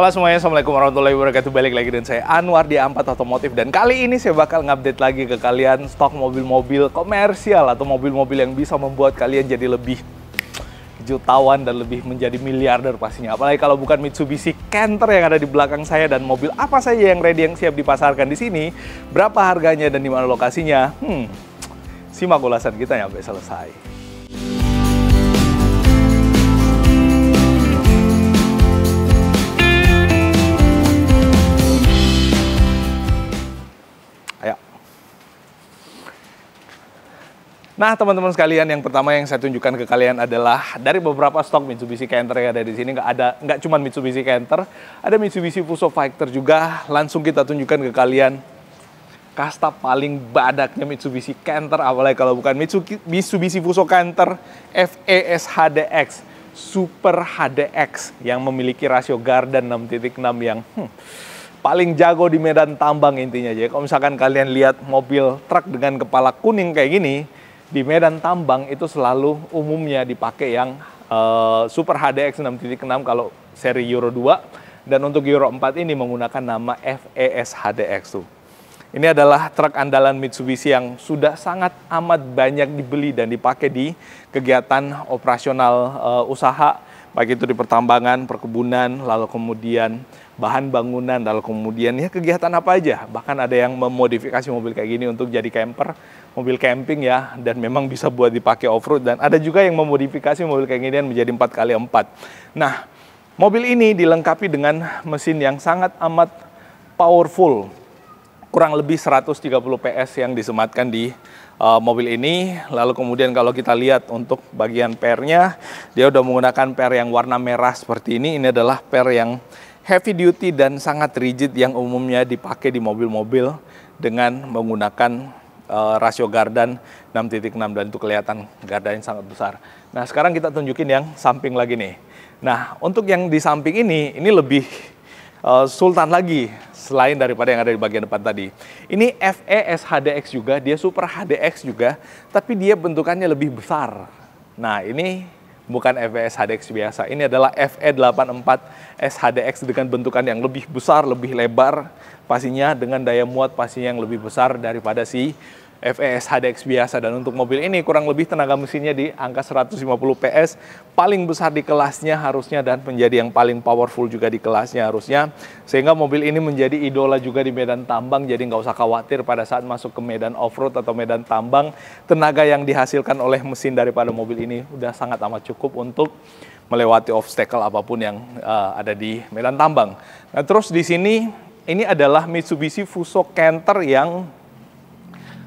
Halo semuanya, Assalamualaikum warahmatullahi wabarakatuh Balik lagi dengan saya Anwar di Ampat Otomotif Dan kali ini saya bakal ngupdate lagi ke kalian stok mobil-mobil komersial Atau mobil-mobil yang bisa membuat kalian jadi lebih jutawan dan lebih menjadi miliarder pastinya. Apalagi kalau bukan Mitsubishi Canter yang ada di belakang saya dan mobil apa saja yang ready yang siap dipasarkan di sini, berapa harganya dan di mana lokasinya, hmm, simak ulasan kita sampai selesai. Nah, teman-teman sekalian, yang pertama yang saya tunjukkan ke kalian adalah dari beberapa stok Mitsubishi Canter yang ada di sini. Nggak ada, nggak cuma Mitsubishi Canter, ada Mitsubishi Fuso Fighter juga. Langsung kita tunjukkan ke kalian kasta paling badaknya Mitsubishi Canter, apalagi kalau bukan Mitsubishi Fuso Canter FES HDX. Super HDX yang memiliki rasio gardan 6.6 yang hmm, paling jago di medan tambang intinya. Jadi kalau misalkan kalian lihat mobil truk dengan kepala kuning kayak gini, di medan tambang itu selalu umumnya dipakai yang uh, Super HDX 6.6 kalau seri Euro 2 dan untuk Euro 4 ini menggunakan nama FES HDX tuh. Ini adalah truk andalan Mitsubishi yang sudah sangat amat banyak dibeli dan dipakai di kegiatan operasional uh, usaha baik itu di pertambangan, perkebunan, lalu kemudian bahan bangunan, lalu kemudian ya kegiatan apa aja. Bahkan ada yang memodifikasi mobil kayak gini untuk jadi camper, mobil camping ya, dan memang bisa buat dipakai off-road. Dan ada juga yang memodifikasi mobil kayak gini dan menjadi 4x4. Nah, mobil ini dilengkapi dengan mesin yang sangat amat powerful. Kurang lebih 130 PS yang disematkan di Eh, mobil ini. Lalu kemudian kalau kita lihat untuk bagian pernya, dia sudah menggunakan per yang warna merah seperti ini. Ini adalah per yang heavy duty dan sangat rigid yang umumnya dipakai di mobil-mobil dengan menggunakan uh, rasio gardan 6.6 dan itu kelihatan yang sangat besar. Nah sekarang kita tunjukin yang samping lagi nih. Nah untuk yang di samping ini, ini lebih Eh, Sultan lagi selain daripada yang ada di bagian depan tadi. Ini FES HDX juga, dia Super HDX juga, tapi dia bentukannya lebih besar. Nah ini bukan FES HDX biasa, ini adalah FE84 SHDX dengan bentukan yang lebih besar, lebih lebar, pastinya dengan daya muat pastinya yang lebih besar daripada si FES HDX biasa dan untuk mobil ini kurang lebih tenaga mesinnya di angka 150 PS paling besar di kelasnya harusnya dan menjadi yang paling powerful juga di kelasnya harusnya sehingga mobil ini menjadi idola juga di medan tambang jadi nggak usah khawatir pada saat masuk ke medan off-road atau medan tambang tenaga yang dihasilkan oleh mesin daripada mobil ini udah sangat amat cukup untuk melewati obstacle apapun yang uh, ada di medan tambang. Nah terus di sini ini adalah Mitsubishi Fuso Canter yang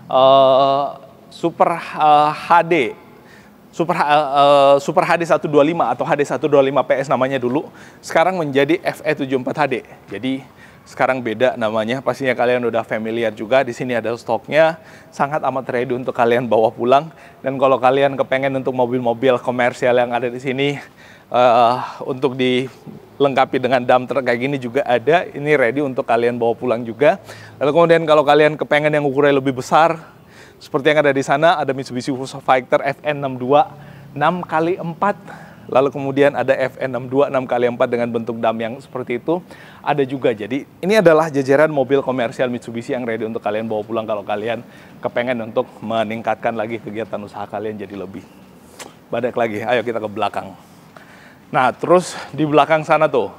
uh, Super uh, eh, HD Super uh, Super HD 125 atau HD 125 PS namanya dulu, sekarang menjadi FE74 HD. Jadi sekarang beda namanya, pastinya kalian udah familiar juga. Di sini ada stoknya, sangat amat ready untuk kalian bawa pulang. Dan kalau kalian kepengen untuk mobil-mobil komersial yang ada di sini, uh, untuk dilengkapi dengan dump truck kayak gini juga ada. Ini ready untuk kalian bawa pulang juga. Lalu kemudian kalau kalian kepengen yang ukurannya lebih besar, seperti yang ada di sana, ada Mitsubishi Fuso Fighter FN62 6x4. Lalu kemudian ada FN62 6x4 dengan bentuk dam yang seperti itu. Ada juga, jadi ini adalah jajaran mobil komersial Mitsubishi yang ready untuk kalian bawa pulang kalau kalian kepengen untuk meningkatkan lagi kegiatan usaha kalian jadi lebih. Badak lagi, ayo kita ke belakang. Nah, terus di belakang sana tuh,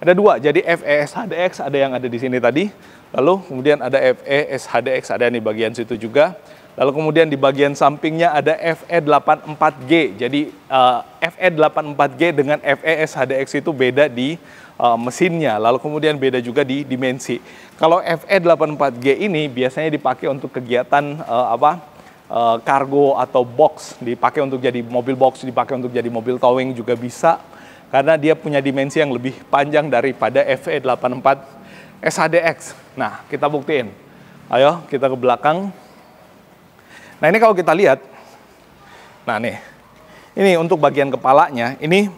ada dua, jadi FES HDX ada yang ada di sini tadi, lalu kemudian ada FES HDX ada yang di bagian situ juga, Lalu kemudian di bagian sampingnya ada FE84G. Jadi uh, eh, FE84G dengan FES HDX itu beda di uh, mesinnya. Lalu kemudian beda juga di dimensi. Kalau FE84G ini biasanya dipakai untuk kegiatan uh, apa? kargo atau box dipakai untuk jadi mobil box, dipakai untuk jadi mobil towing juga bisa karena dia punya dimensi yang lebih panjang daripada FE84 SHDX. Nah, kita buktiin. Ayo kita ke belakang. Nah ini kalau kita lihat, nah nih, ini untuk bagian kepalanya, ini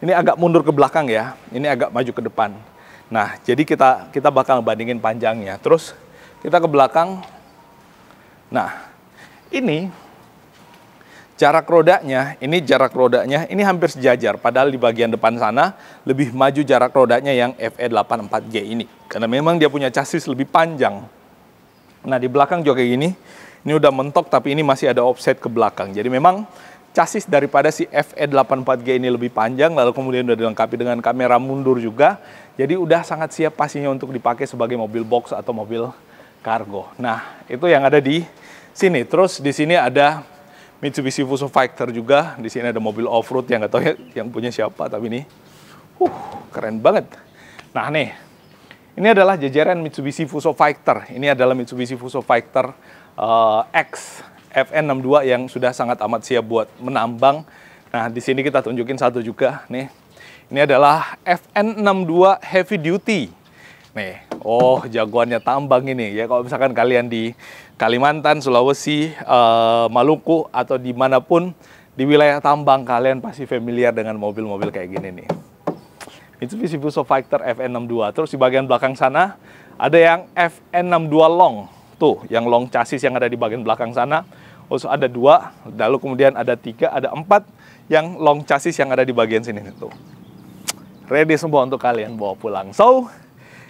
ini agak mundur ke belakang ya, ini agak maju ke depan. Nah, jadi kita kita bakal bandingin panjangnya. Terus kita ke belakang. Nah, ini jarak rodanya, ini jarak rodanya, ini hampir sejajar. Padahal di bagian depan sana lebih maju jarak rodanya yang FE84G ini. Karena memang dia punya chassis lebih panjang. Nah, di belakang juga kayak gini. Ini udah mentok tapi ini masih ada offset ke belakang. Jadi memang chassis daripada si FE84G ini lebih panjang lalu kemudian udah dilengkapi dengan kamera mundur juga. Jadi udah sangat siap pastinya untuk dipakai sebagai mobil box atau mobil kargo. Nah, itu yang ada di sini. Terus di sini ada Mitsubishi Fuso Fighter juga. Di sini ada mobil off-road yang nggak tahu ya yang punya siapa tapi ini uh, keren banget. Nah, nih. Ini adalah jajaran Mitsubishi Fuso Fighter. Ini adalah Mitsubishi Fuso Fighter uh, X FN62 yang sudah sangat amat siap buat menambang. Nah, di sini kita tunjukin satu juga nih. Ini adalah FN62 Heavy Duty. Nih, oh jagoannya tambang ini ya. Kalau misalkan kalian di Kalimantan, Sulawesi, uh, Maluku, atau dimanapun di wilayah tambang, kalian pasti familiar dengan mobil-mobil kayak gini nih. Mitsubishi Fuso Fighter FN62. Terus di bagian belakang sana ada yang FN62 Long satu yang long chassis yang ada di bagian belakang sana, terus ada dua, lalu kemudian ada tiga, ada empat yang long chassis yang ada di bagian sini tuh. Ready semua untuk kalian bawa pulang. So,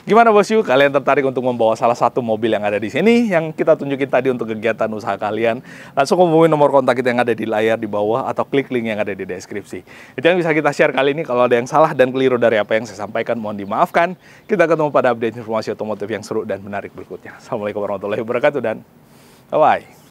Gimana Bos Yu, kalian tertarik untuk membawa salah satu mobil yang ada di sini yang kita tunjukin tadi untuk kegiatan usaha kalian? Langsung hubungi nomor kontak kita yang ada di layar di bawah atau klik link yang ada di deskripsi. Itu yang bisa kita share kali ini. Kalau ada yang salah dan keliru dari apa yang saya sampaikan, mohon dimaafkan. Kita ketemu pada update informasi otomotif yang seru dan menarik berikutnya. Assalamualaikum warahmatullahi wabarakatuh dan bye-bye.